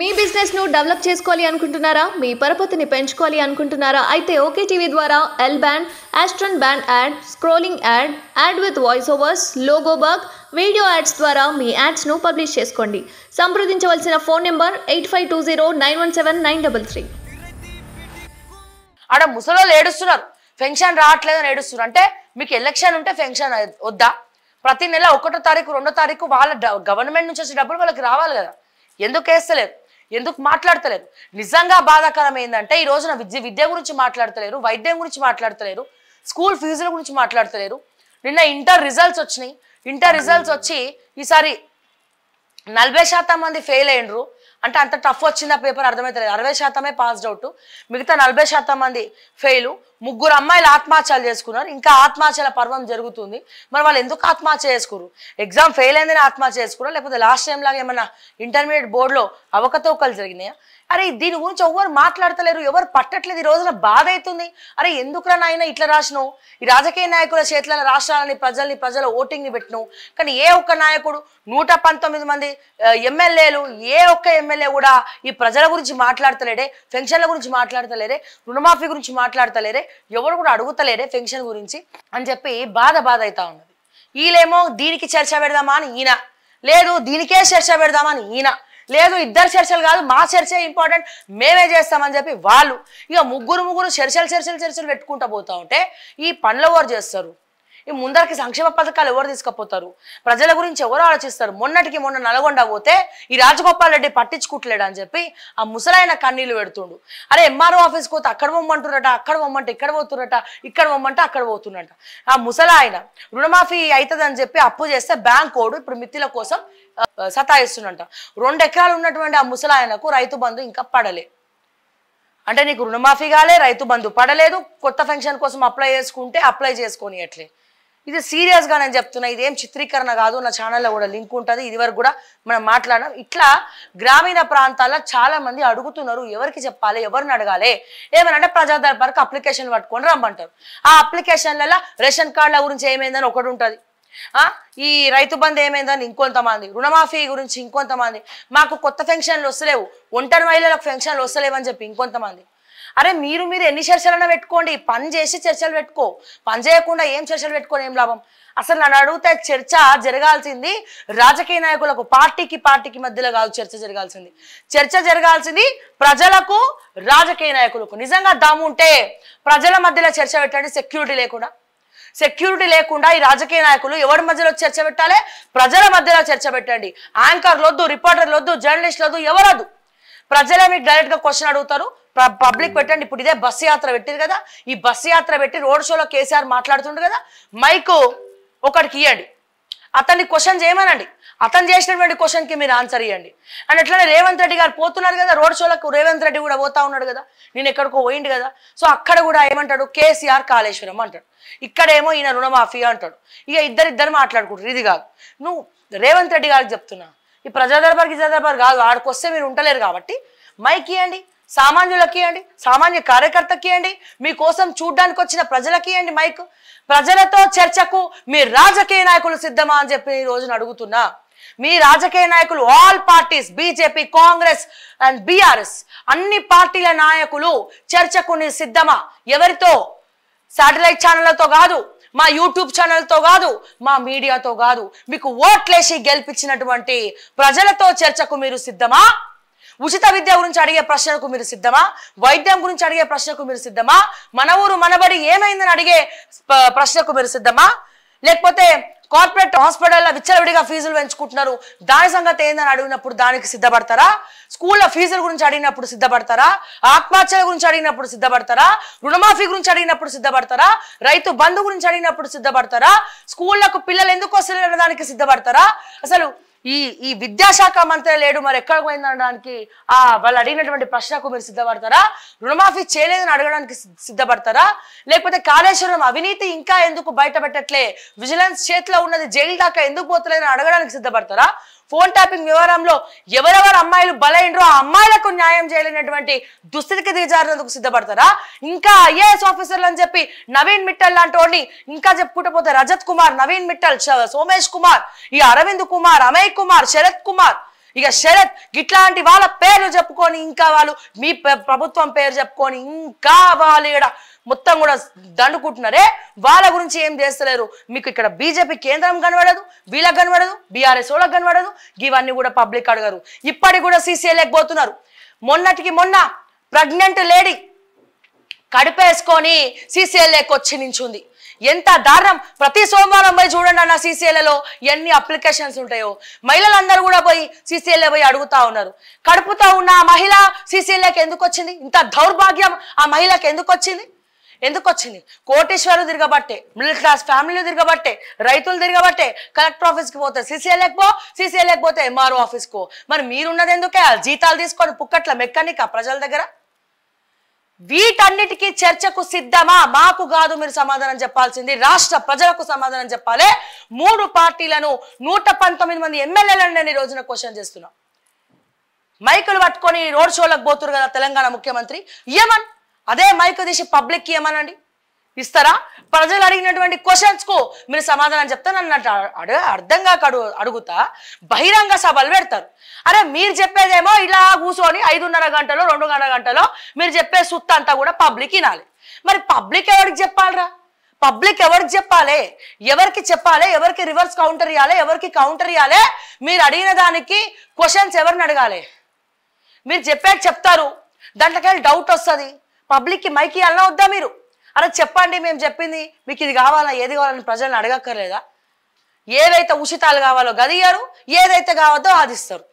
మీ బిజినెస్ను డెవలప్ చేసుకోవాలి అనుకుంటున్నారా మీ పరపతిని పెంచుకోవాలి అనుకుంటున్నారా అయితే ఓకే టీవీ ద్వారా L band aston band ad scrolling ad ad with voice overs logo video ads ద్వారా మీ యాడ్స్ను పబ్లిష్ చేసుకోండి సంప్రదించవలసిన phone number eight five two zero nine one seven nine double three ఆడ ముసలోళ్ళు ఏడుస్తున్నారు పెన్షన్ రావట్లేదని ఏడుస్తున్నారు అంటే మీకు ఎలక్షన్ ఉంటే పెన్షన్ వద్దా ప్రతి నెల ఒకటో తారీఖు రెండో తారీఖు వాళ్ళ గవర్నమెంట్ నుంచి వచ్చే డబ్బులు వాళ్ళకి రావాలి కదా ఎందుకు వేస్తలేదు ఎందుకు మాట్లాడతలేరు నిజంగా బాధాకరం ఏంటంటే ఈ రోజున విద్య విద్య గురించి మాట్లాడతలేరు వైద్యం గురించి మాట్లాడతలేరు స్కూల్ ఫీజుల గురించి మాట్లాడతలేరు నిన్న ఇంటర్ రిజల్ట్స్ వచ్చినాయి ఇంటర్ రిజల్ట్స్ వచ్చి ఈసారి నలభై శాతం మంది ఫెయిల్ అయ్యిండ్రు అంటే అంత టఫ్ వచ్చింది ఆ పేపర్ లేదు అరవై శాతమే పాస్డ్ అవుట్ మిగతా నలభై శాతం మంది ఫెయిలు ముగ్గురు అమ్మాయిలు ఆత్మహత్యలు చేసుకున్నారు ఇంకా ఆత్మహత్యల పర్వం జరుగుతుంది మరి వాళ్ళు ఎందుకు ఆత్మహత్య చేసుకోరు ఎగ్జామ్ ఫెయిల్ అయిందని ఆత్మహత్య చేసుకున్నారు లేకపోతే లాస్ట్ టైం లాగా ఏమైనా ఇంటర్మీడియట్ బోర్డులో అవకతవకలు జరిగినాయా అరే దీని గురించి ఎవరు మాట్లాడతలేరు ఎవరు పట్టట్లేదు ఈ రోజున బాధ అవుతుంది అరే ఎందుకురా నాయన ఇట్లా రాసినావు ఈ రాజకీయ నాయకుల చేతులను రాష్ట్రాలని ప్రజల్ని ప్రజల ఓటింగ్ని పెట్టినావు కానీ ఏ ఒక్క నాయకుడు నూట పంతొమ్మిది మంది ఎమ్మెల్యేలు ఏ ఒక్క ఎమ్మెల్యే కూడా ఈ ప్రజల గురించి మాట్లాడతలేడే పెన్షన్ల గురించి మాట్లాడతలేరే రుణమాఫీ గురించి మాట్లాడతలేరే ఎవరు కూడా అడుగుతలేరే పెన్షన్ గురించి అని చెప్పి బాధ బాధ అవుతా ఉన్నది వీళ్ళేమో దీనికి చర్చ పెడదామా అని ఈయన లేదు దీనికే చర్చ పెడదామా అని ఈయన లేదు ఇద్దరు చర్చలు కాదు మా చర్చే ఇంపార్టెంట్ మేమే చేస్తామని చెప్పి వాళ్ళు ఇక ముగ్గురు ముగ్గురు చర్చలు చర్చలు చర్చలు పెట్టుకుంటూ పోతా ఉంటే ఈ పనులు ఎవరు చేస్తారు ఈ ముందరికి సంక్షేమ పథకాలు ఎవరు తీసుకుపోతారు ప్రజల గురించి ఎవరు ఆలోచిస్తారు మొన్నటికి మొన్న నల్గొండ పోతే ఈ రాజగోపాల్ రెడ్డి పట్టించుకుంటలేడు అని చెప్పి ఆ ముసలాయన కన్నీళ్లు పెడుతుండు అరే ఎంఆర్ఓ ఆఫీస్ పోతే అక్కడ పొమ్మంటురట అక్కడ పొమ్మంటే ఇక్కడ పోతున్నట ఇక్కడ పొమ్మంటే అక్కడ పోతున్నట ఆ ముసలాయన రుణమాఫీ అవుతుందని చెప్పి అప్పు చేస్తే బ్యాంక్ కోడు ఇప్పుడు మిత్తిల కోసం సతాయిస్తుందంట రెండు ఎకరాలు ఉన్నటువంటి ఆ ముసలాయనకు రైతు బంధు ఇంకా పడలే అంటే నీకు రుణమాఫీ కాలే రైతు బంధు పడలేదు కొత్త ఫంక్షన్ కోసం అప్లై చేసుకుంటే అప్లై చేసుకొని ఎట్లే ఇది సీరియస్గా నేను చెప్తున్నా ఇదేం చిత్రీకరణ కాదు నా ఛానల్లో కూడా లింక్ ఉంటుంది ఇది వరకు కూడా మనం మాట్లాడడం ఇట్లా గ్రామీణ ప్రాంతాల్లో చాలా మంది అడుగుతున్నారు ఎవరికి చెప్పాలి ఎవరిని అడగాలి ఏమనంటే పరకు అప్లికేషన్ పట్టుకొని రమ్మంటారు ఆ అప్లికేషన్లలో రేషన్ కార్డుల గురించి ఏమైందని ఒకటి ఉంటుంది ఈ రైతు బంధు ఏమైందని ఇంకొంతమంది రుణమాఫీ గురించి ఇంకొంతమంది మాకు కొత్త పెన్షన్లు వస్తలేవు ఒంటరి మహిళలకు పెన్షన్లు వస్తలేవని చెప్పి ఇంకొంతమంది అరే మీరు మీరు ఎన్ని చర్చలైనా పెట్టుకోండి పని చేసి చర్చలు పెట్టుకో పని చేయకుండా ఏం చర్చలు పెట్టుకోని ఏం లాభం అసలు నన్ను అడిగితే చర్చ జరగాల్సింది రాజకీయ నాయకులకు పార్టీకి పార్టీకి మధ్యలో కాదు చర్చ జరగాల్సింది చర్చ జరగాల్సింది ప్రజలకు రాజకీయ నాయకులకు నిజంగా ఉంటే ప్రజల మధ్యలో చర్చ పెట్టండి సెక్యూరిటీ లేకుండా సెక్యూరిటీ లేకుండా ఈ రాజకీయ నాయకులు ఎవరి మధ్యలో చర్చ పెట్టాలి ప్రజల మధ్యలో చర్చ పెట్టండి యాంకర్లు వద్దు రిపోర్టర్లు వద్దు జర్నలిస్టులు వద్దు ఎవరొద్దు ప్రజలే మీకు డైరెక్ట్ గా క్వశ్చన్ అడుగుతారు పబ్లిక్ పెట్టండి ఇప్పుడు ఇదే బస్సు యాత్ర పెట్టింది కదా ఈ బస్సు యాత్ర పెట్టి రోడ్ షోలో కేసీఆర్ మాట్లాడుతుండు కదా మైకు ఒకడికి ఇవ్వండి అతన్ని క్వశ్చన్ చేయమనండి అతను చేసినటువంటి క్వశ్చన్కి మీరు ఆన్సర్ ఇవ్వండి అండ్ అట్లనే రేవంత్ రెడ్డి గారు పోతున్నారు కదా రోడ్ షోలకు రేవంత్ రెడ్డి కూడా పోతా ఉన్నాడు కదా నేను ఎక్కడికో పోయిండు కదా సో అక్కడ కూడా ఏమంటాడు కేసీఆర్ కాళేశ్వరం అంటాడు ఇక్కడేమో ఈయన రుణమాఫీ అంటాడు ఇక ఇద్దరిద్దరు మాట్లాడుకుంటారు ఇది కాదు నువ్వు రేవంత్ రెడ్డి గారికి చెప్తున్నా ఈ ప్రజాదర్బార్ గిజాదర్బార్ కాదు ఆడికొస్తే మీరు ఉంటలేరు కాబట్టి మైక్ ఇవ్వండి సామాన్యులకి ఇవ్వండి సామాన్య కార్యకర్తకి ఇవ్వండి మీకోసం చూడ్డానికి వచ్చిన ప్రజలకి ఇవ్వండి మైక్ ప్రజలతో చర్చకు మీ రాజకీయ నాయకులు సిద్ధమా అని చెప్పి ఈ రోజున అడుగుతున్నా మీ రాజకీయ నాయకులు all parties BJP Congress and BRS అన్ని పార్టీల నాయకులు చర్చకు సిద్ధమా ఎవరితో సాటిలైట్ ఛానళ్లతో కాదు మా యూట్యూబ్ ఛానల్తో కాదు మా మీడియాతో కాదు మీకు ఓట్లేసి గెలిపించినటువంటి ప్రజలతో చర్చకు మీరు సిద్ధమా ఉచిత విద్య గురించి అడిగే ప్రశ్నకు మీరు సిద్ధమా వైద్యం గురించి అడిగే ప్రశ్నకు మీరు సిద్ధమా మన ఊరు మనబడి ఏమైందని అడిగే ప్రశ్నకు మీరు సిద్ధమా లేకపోతే కార్పొరేట్ హాస్పిటల్లో విచ్చలవిడిగా ఫీజులు పెంచుకుంటున్నారు దాని సంగతి ఏందని అడిగినప్పుడు దానికి సిద్ధపడతారా స్కూళ్ళ ఫీజుల గురించి అడిగినప్పుడు సిద్ధపడతారా ఆత్మహత్యల గురించి అడిగినప్పుడు సిద్ధపడతారా రుణమాఫీ గురించి అడిగినప్పుడు సిద్ధపడతారా రైతు బంధు గురించి అడిగినప్పుడు సిద్ధపడతారా స్కూళ్లకు పిల్లలు ఎందుకు వస్తున్నారు దానికి సిద్ధపడతారా అసలు ఈ ఈ విద్యాశాఖ మంత్రి లేడు మరి ఎక్కడ పోయిందనడానికి ఆ వాళ్ళు అడిగినటువంటి ప్రశ్నకు మీరు సిద్ధపడతారా రుణమాఫీ చేయలేదని అడగడానికి సిద్ధపడతారా లేకపోతే కాళేశ్వరం అవినీతి ఇంకా ఎందుకు బయటపెట్టట్లే విజిలెన్స్ చేతిలో ఉన్నది జైలు దాకా ఎందుకు పోతలేదని అడగడానికి సిద్ధపడతారా ఫోన్ ట్యాపింగ్ వ్యవహారంలో ఎవరెవరు అమ్మాయిలు బలైనరో ఆ అమ్మాయిలకు న్యాయం చేయలేనటువంటి దుస్థితికి దిగజారినందుకు సిద్ధపడతారా ఇంకా ఐఏఎస్ ఆఫీసర్లు అని చెప్పి నవీన్ మిట్టల్ లాంటి ఇంకా చెప్పుకుంటూ పోతే రజత్ కుమార్ నవీన్ మిట్టల్ సోమేష్ కుమార్ ఈ అరవింద్ కుమార్ అమయ్ కుమార్ శరత్ కుమార్ ఇక శరత్ ఇట్లాంటి వాళ్ళ పేర్లు చెప్పుకొని ఇంకా వాళ్ళు మీ ప్రభుత్వం పేరు చెప్పుకొని ఇంకా వాళ్ళు ఇక్కడ మొత్తం కూడా దండుకుంటున్నారే వాళ్ళ గురించి ఏం చేస్తలేరు మీకు ఇక్కడ బీజేపీ కేంద్రం కనబడదు వీళ్ళకి కనబడదు బీఆర్ఎస్ వాళ్ళకి కనబడదు ఇవన్నీ కూడా పబ్లిక్ అడగరు ఇప్పటికి కూడా సీసీఏలేకి పోతున్నారు మొన్నటికి మొన్న ప్రెగ్నెంట్ లేడీ కడిపేసుకొని సీసీఎల్ఏకి వచ్చి నించుంది ఎంత దారుణం ప్రతి సోమవారం పోయి చూడండి అన్న సీసీఎల్లో ఎన్ని అప్లికేషన్స్ ఉంటాయో మహిళలందరూ కూడా పోయి సీసీఎల్ఏ పోయి అడుగుతా ఉన్నారు కడుపుతా ఉన్న ఆ మహిళ సీసీఎల్ఏకి ఎందుకు వచ్చింది ఇంత దౌర్భాగ్యం ఆ మహిళకి ఎందుకు వచ్చింది ఎందుకు వచ్చింది కోటేశ్వరులు తిరగబట్టే మిడిల్ క్లాస్ ఫ్యామిలీలు తిరగబట్టే రైతులు తిరగబట్టే కలెక్టర్ ఆఫీస్కి పోతే సీసీఎల్ఏకి పో సీసీఎల్ఏకి పోతే ఎంఆర్ఓ ఆఫీస్కో మరి మీరున్నది ఎందుకే జీతాలు తీసుకొని పుక్కట్ల మెక్కనిక ప్రజల దగ్గర వీటన్నిటికీ చర్చకు సిద్ధమా మాకు కాదు మీరు సమాధానం చెప్పాల్సింది రాష్ట్ర ప్రజలకు సమాధానం చెప్పాలి మూడు పార్టీలను నూట పంతొమ్మిది మంది ఎమ్మెల్యేలను నేను ఈ రోజున క్వశ్చన్ చేస్తున్నా మైకులు పట్టుకొని రోడ్ షోలకు పోతురు కదా తెలంగాణ ముఖ్యమంత్రి ఇయమన్ అదే మైకు తీసి పబ్లిక్కి ఇయమనండి ఇస్తారా ప్రజలు అడిగినటువంటి కు మీరు సమాధానం చెప్తాను అన్నట్టు అడుగు అర్థం కాక అడుగు అడుగుతా బహిరంగ సభలు పెడతారు అరే మీరు చెప్పేదేమో ఇలా కూర్చొని ఐదున్నర గంటలో రెండు గంటల గంటలో మీరు చెప్పే సుత్త అంతా కూడా పబ్లిక్ వినాలి మరి పబ్లిక్ ఎవరికి చెప్పాలరా పబ్లిక్ ఎవరికి చెప్పాలి ఎవరికి చెప్పాలి ఎవరికి రివర్స్ కౌంటర్ ఇవ్వాలి ఎవరికి కౌంటర్ ఇవ్వాలి మీరు అడిగిన దానికి క్వశ్చన్స్ ఎవరిని అడగాలి మీరు చెప్పేది చెప్తారు దాంట్లోకి డౌట్ వస్తుంది పబ్లిక్కి మైకి వెళ్ళిన వద్దా మీరు అరే చెప్పండి మేము చెప్పింది మీకు ఇది కావాలా ఏది కావాలని ప్రజలను అడగక్కర్లేదా ఏదైతే ఉచితాలు కావాలో గదియారు ఏదైతే కావద్దో ఆదిస్తారు